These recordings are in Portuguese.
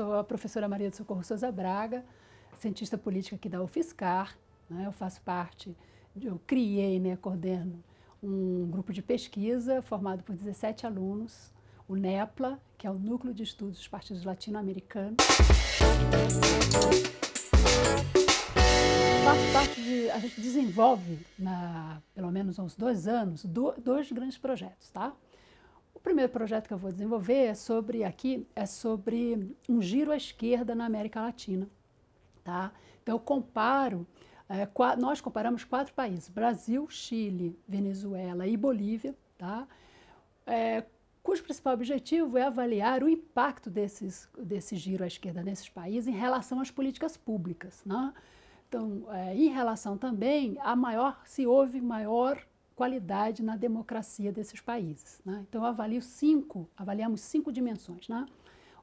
sou a professora Maria do Socorro Souza Braga, cientista política aqui da UFSCar. Né? Eu faço parte, eu criei, né, coordeno um grupo de pesquisa formado por 17 alunos, o NEPLA, que é o Núcleo de Estudos dos Partidos Latino-Americanos. Faço parte de, a gente desenvolve, na, pelo menos há uns dois anos, do, dois grandes projetos, tá? O primeiro projeto que eu vou desenvolver é sobre aqui é sobre um giro à esquerda na América Latina, tá? Então eu comparo é, qua, nós comparamos quatro países: Brasil, Chile, Venezuela e Bolívia, tá? É, cujo principal objetivo é avaliar o impacto desses, desse giro à esquerda nesses países em relação às políticas públicas, né? Então, é, em relação também a maior, se houve maior qualidade na democracia desses países. Né? Então, eu avalio cinco, avaliamos cinco dimensões. Né?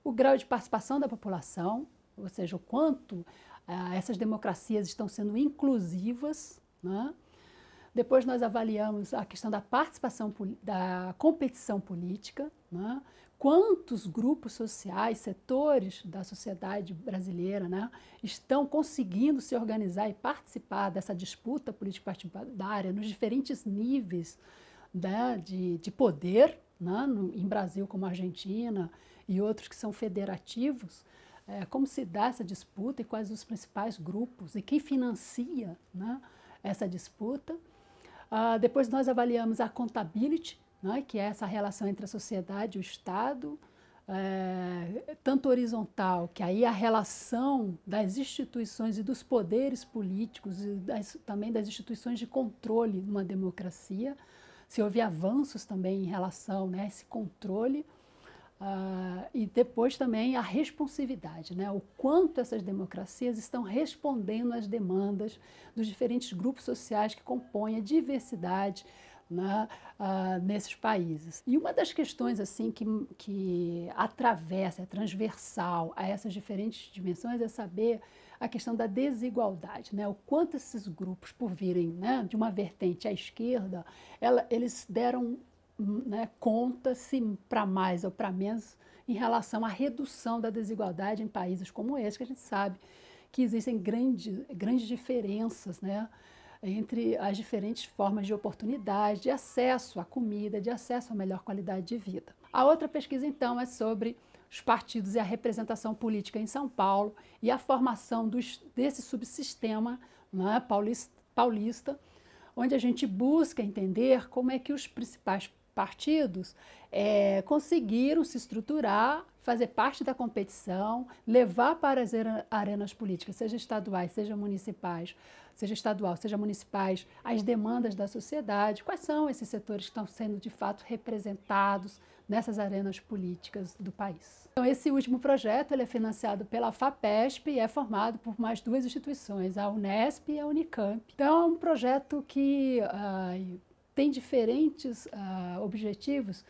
O grau de participação da população, ou seja, o quanto ah, essas democracias estão sendo inclusivas, né? Depois nós avaliamos a questão da participação, da competição política, né? quantos grupos sociais, setores da sociedade brasileira né? estão conseguindo se organizar e participar dessa disputa político-partidária nos diferentes níveis né? de, de, poder, né, no, em Brasil como Argentina e outros que são federativos, é, como se dá essa disputa e quais os principais grupos e quem financia né, essa disputa. Uh, depois nós avaliamos a contabilidade, né, que é essa relação entre a sociedade e o Estado, é, tanto horizontal, que aí a relação das instituições e dos poderes políticos e das, também das instituições de controle numa democracia. Se houve avanços também em relação né, a esse controle. Uh, e depois também a responsividade, né? o quanto essas democracias estão respondendo às demandas dos diferentes grupos sociais que compõem a diversidade né? uh, nesses países. E uma das questões assim que, que atravessa, é transversal a essas diferentes dimensões é saber a questão da desigualdade, né? o quanto esses grupos, por virem né, de uma vertente à esquerda, ela, eles deram né, conta se para mais ou para menos em relação à redução da desigualdade em países como esse, que a gente sabe que existem grandes, grandes diferenças né, entre as diferentes formas de oportunidade, de acesso à comida, de acesso à melhor qualidade de vida. A outra pesquisa, então, é sobre os partidos e a representação política em São Paulo e a formação dos, desse subsistema né, paulista, paulista, onde a gente busca entender como é que os principais partidos é, conseguiram se estruturar, fazer parte da competição, levar para as arenas políticas, seja estaduais, seja municipais, seja estadual, seja municipais, as demandas da sociedade, quais são esses setores que estão sendo de fato representados nessas arenas políticas do país. Então, esse último projeto ele é financiado pela FAPESP e é formado por mais duas instituições, a Unesp e a Unicamp. Então, é um projeto que uh, tem diferentes ah, objetivos.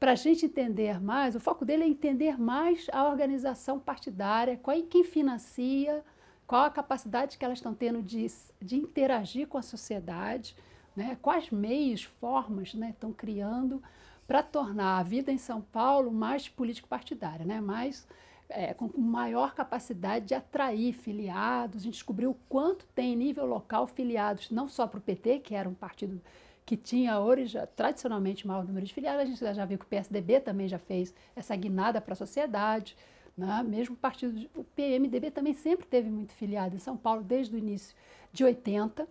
Para a gente entender mais, o foco dele é entender mais a organização partidária, qual, é, quem financia, qual a capacidade que elas estão tendo de, de interagir com a sociedade, né? quais meios, formas né, estão criando para tornar a vida em São Paulo mais político-partidária, né? mais, é, com maior capacidade de atrair filiados. A gente descobriu o quanto tem nível local filiados, não só para o PT, que era um partido que tinha origem, tradicionalmente maior número de filiados, a gente já viu que o PSDB também já fez essa guinada para a sociedade, né? mesmo o partido, o PMDB também sempre teve muito filiado em São Paulo, desde o início de 80,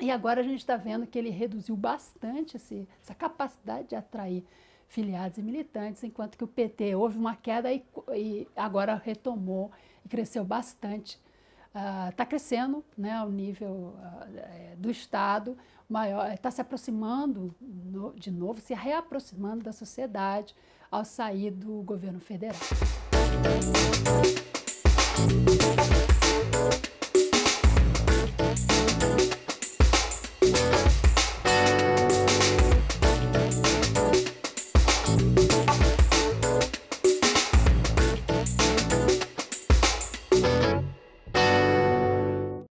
e agora a gente está vendo que ele reduziu bastante esse, essa capacidade de atrair filiados e militantes, enquanto que o PT houve uma queda e, e agora retomou e cresceu bastante está ah, uh, crescendo né, ao nível uh, do Estado, está eh, se aproximando no, de novo, se reaproximando da sociedade ao sair do governo federal.